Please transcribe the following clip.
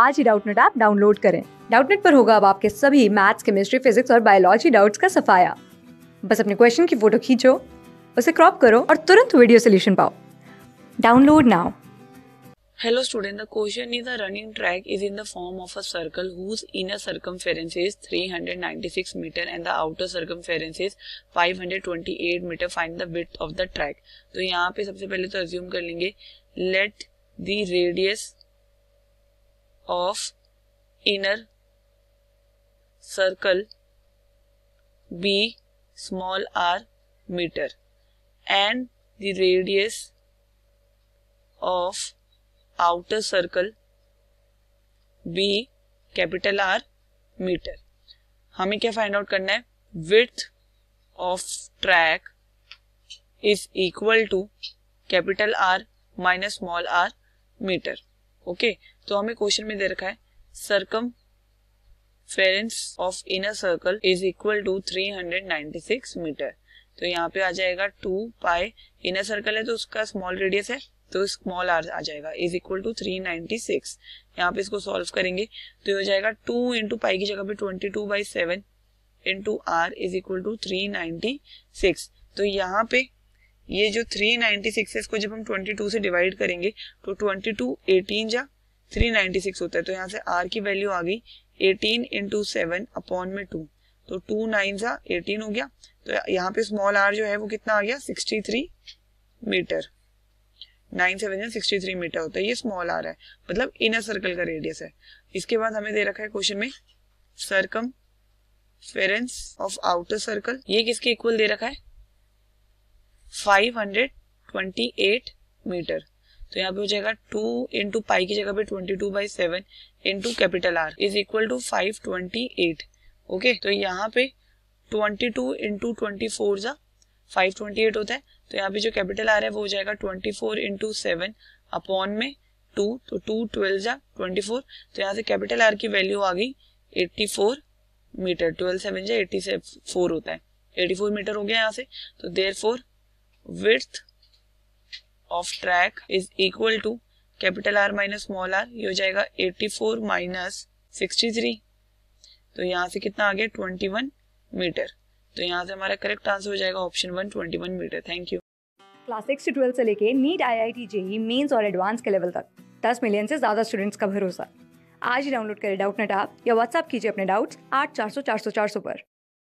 आज ही Doubtnut app download करें डाउटनेट पर होगा अब आपके सभी मैथ्स केमिस्ट्री फिजिक्स और बायोलॉजी डाउट्स का सफाया बस अपने क्वेश्चन की फोटो खींचो उसे क्रॉप करो और तुरंत वीडियो सोल्यूशन पाओ download now hello student the question is a running track is in the form of a circle whose inner circumference is 396 metre and the outer circumference is 528 metre find the width of the track तो यहां पे सबसे पहले तो assume कर लेंगे let the radius of inner circle be small r metre and the radius of outer circle be capital R metre हमें क्या फाइंड आउट करना है width of track is equal to capital R minus small r metre okay तो हमें question में दे रखा है circumference of inner circle is equal to 396 metre तो यहाँ पे आ जाएगा टू पाई इनर सर्कल है तो उसका स्मॉल रेडियस है तो स्मॉल आर आ जाएगा is equal to three ninety six यहाँ पे इसको सॉल्व करेंगे तो ये हो जाएगा टू इंटू पाई की जगह पे twenty two by seven into R is equal to three ninety six तो यहाँ पे ये जो 396 है इसको जब हम 22 से डिवाइड करेंगे तो 22 18 जा 396 होता है तो यहाँ से आर की वैल्यू आ गई 18 इंटू सेवन अपॉन में टू तो टू नाइन जा 18 हो गया तो यहाँ पे स्मॉल आर जो है वो कितना आ गया 63 metre nine seven sixty three metre होता है ये स्मॉल आर है मतलब इनर सर्कल का रेडियस है इसके बाद हमें दे रखा है क्वेश्चन में circumference of outer circle ये किसके इक्वल दे रखा है 528 मीटर तो यहाँ पे हो जाएगा 2 इंटू पाई की जगह पे 22 two by seven into capital R is equal to five okay तो यहाँ पे 22 टू इंटू ट्वेंटी फोर जा फाइव होता है तो यहाँ पे जो कैपिटल आर है वो हो जाएगा 24 फोर इंटू अपॉन में 2 तो 2 ट्वेल्व जा ट्वेंटी तो यहाँ से कैपिटल आर की वैल्यू आ गई 84 मीटर ट्वेल्व सेवन जा एट्टी होता है 84 मीटर हो गया यहाँ से तो there four width of track is equal to capital R minus small r ये हो जाएगा 84 minus 63 तो यहाँ से कितना आ गया 21 मीटर तो यहाँ से हमारा करेक्ट आंसर हो जाएगा option one 21 metre thank you class six से ट्वेल्थ से लेके NEET I I T JEE mains और एडवांस के लेवल तक 10 मिलियन से ज्यादा स्टूडेंट्स का भरोसा आज ही डाउनलोड करें डाउट नेट आप या व्हाट्सअप कीजिए अपने डाउट्स आठ चार सौ चार सौ चार सौ पर